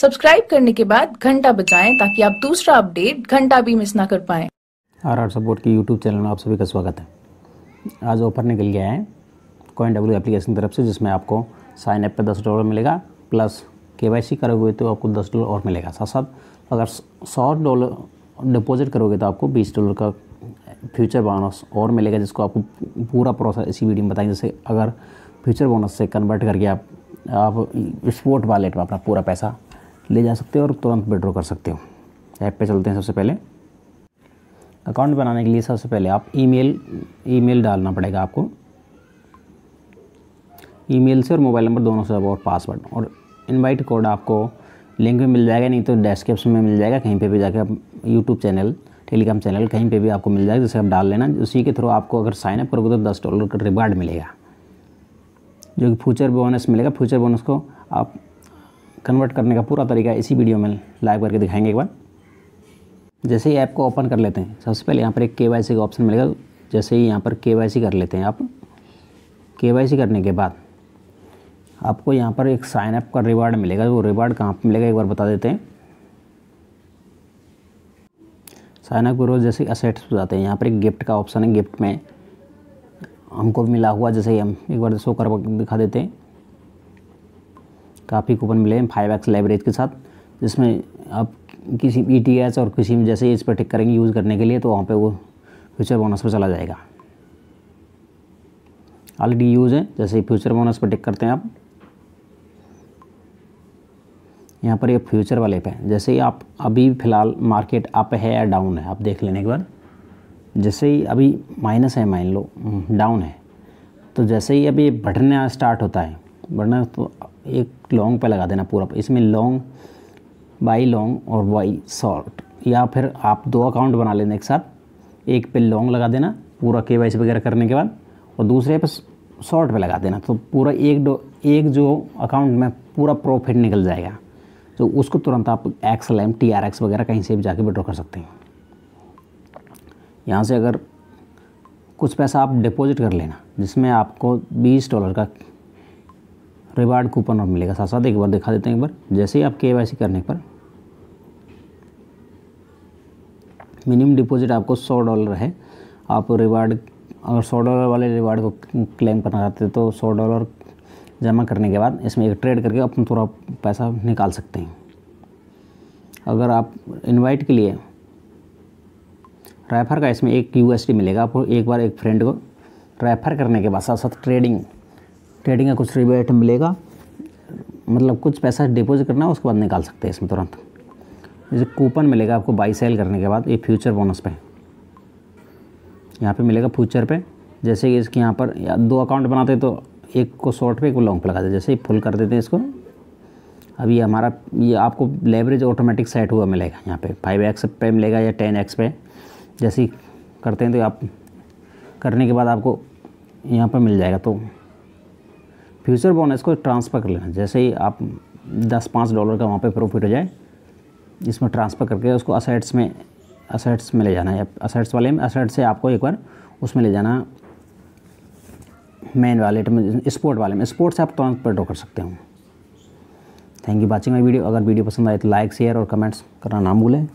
Subscribe करने के बाद घंटा बचाएं ताकि आप दूसरा अपडेट घंटा भी मिस ना कर पाएं। आर आर सपोर्ट की यूट्यूब चैनल में आप सभी का स्वागत है आज ऑफर निकल गया है कॉइन डब्ल्यू एप्लीकेशन की तरफ से जिसमें आपको साइन अप पर दस डॉलर मिलेगा प्लस के करोगे तो आपको दस डॉलर और मिलेगा साथ साथ अगर सौ डॉलर डिपॉजिट करोगे तो आपको बीस डॉलर का फ्यूचर बोनस और मिलेगा जिसको आपको पूरा प्रोसेस इसी वीडियो में बताएंगे जैसे अगर फ्यूचर बोनस से कन्वर्ट करके आप आप स्पोर्ट वालेट में अपना पूरा पैसा ले जा सकते हो और तुरंत विड्रॉ कर सकते हो ऐप पे चलते हैं सबसे पहले अकाउंट बनाने के लिए सबसे पहले आप ईमेल ईमेल डालना पड़ेगा आपको ईमेल से और मोबाइल नंबर दोनों से और पासवर्ड और इनवाइट कोड आपको लिंक में मिल जाएगा नहीं तो डेस्क्रिप्शन में मिल जाएगा कहीं पे भी जाके आप यूट्यूब चैनल टेलीग्राम चैनल कहीं पे भी आपको मिल जाएगा जैसे आप डाल लेना उसी के थ्रू आपको अगर साइनअप करोगे तो दस डॉलर का रिवार्ड मिलेगा जो कि फ्यूचर बोनस मिलेगा फ्यूचर बोनस को आप कन्वर्ट करने का पूरा तरीका इसी वीडियो में लाइव करके दिखाएंगे एक बार जैसे ही ऐप को ओपन कर लेते हैं सबसे पहले यहाँ पर एक के का ऑप्शन मिलेगा जैसे ही यहाँ पर के कर लेते हैं आप के करने के बाद आपको यहाँ पर एक साइन अप का रिवार्ड मिलेगा वो रिवार्ड कहाँ पर मिलेगा एक बार बता देते हैं साइन अप रोज जैसे असेट्स जाते हैं यहाँ पर एक गिफ्ट का ऑप्शन है गिफ्ट में हमको मिला हुआ जैसे ही हम एक बार शो कर दिखा देते हैं काफ़ी कूपन मिले हैं फाइव एक्स लेवरेज के साथ जिसमें आप किसी ई e और किसी में जैसे इस पर टिक करेंगे यूज़ करने के लिए तो वहाँ पे वो फ्यूचर बोनस पर चला जाएगा ऑलरेडी यूज़ है जैसे फ्यूचर बोनस पर टिक करते हैं आप यहाँ पर ये फ्यूचर वाले पे जैसे ही आप अभी फ़िलहाल मार्केट अप है या डाउन है आप देख लेने के बाद जैसे ही अभी माइनस है मान लो डाउन है तो जैसे ही अभी बढ़ना स्टार्ट होता है बढ़ना तो एक लॉन्ग पे लगा देना पूरा इसमें लॉन्ग बाई लॉन्ग और बाई शॉर्ट या फिर आप दो अकाउंट बना लेना एक साथ एक पे लॉन्ग लगा देना पूरा के वाई वगैरह करने के बाद और दूसरे पे शॉर्ट पे लगा देना तो पूरा एक दो एक जो अकाउंट में पूरा प्रॉफिट निकल जाएगा तो उसको तुरंत आप X L M T R X वगैरह कहीं से भी जाके विड्रॉ कर सकते हैं यहाँ से अगर कुछ पैसा आप डिपॉजिट कर लेना जिसमें आपको बीस डॉलर का रिवार्ड कूपन और मिलेगा साथ साथ एक बार दिखा देते हैं एक बार जैसे ही आप के करने पर मिनिमम डिपॉजिट आपको सौ डॉलर है आप रिवार्ड अगर सौ डॉलर वाले रिवार्ड को क्लेम करना चाहते हैं तो सौ डॉलर जमा करने के बाद इसमें एक ट्रेड करके अपना थोड़ा पैसा निकाल सकते हैं अगर आप इनवाइट के लिए ट्रैफर का इसमें एक यू मिलेगा आपको एक बार एक फ्रेंड को ट्रैफर करने के बाद साथ साथ ट्रेडिंग ट्रेडिंग का कुछ रिबेट मिलेगा मतलब कुछ पैसा डिपॉजिट करना उसके बाद निकाल सकते हैं इसमें तुरंत जैसे कूपन मिलेगा आपको बाई सेल करने के बाद ये फ्यूचर बोनस पे यहाँ पे मिलेगा फ्यूचर पे जैसे कि इसके यहाँ पर दो अकाउंट बनाते तो एक को शॉर्ट पे एक को लॉन्ग पे लगाते जैसे ही फुल कर देते हैं इसको अभी हमारा ये आपको लेवरेज ऑटोमेटिक सेट हुआ मिलेगा यहाँ पे फाइव एक्स पे मिलेगा या टेन एक्स पे जैसे ही करते हैं तो आप करने के बाद आपको यहाँ पर मिल जाएगा तो फ्यूचर बोनस को ट्रांसफ़र कर लेना जैसे ही आप दस पाँच डॉलर का वहाँ पे प्रॉफिट हो जाए इसमें ट्रांसफ़र करके उसको असेट्स में असेट्स में ले जाना है असेट्स वाले में असेट्स से आपको एक बार उसमें ले जाना मेन वॉलेट में स्पोर्ट वाले में स्पोर्ट से आप तुरंत ड्रो कर सकते हो thank you watching my video अगर वीडियो पसंद आए तो लाइक शेयर और कमेंट्स करना ना भूलें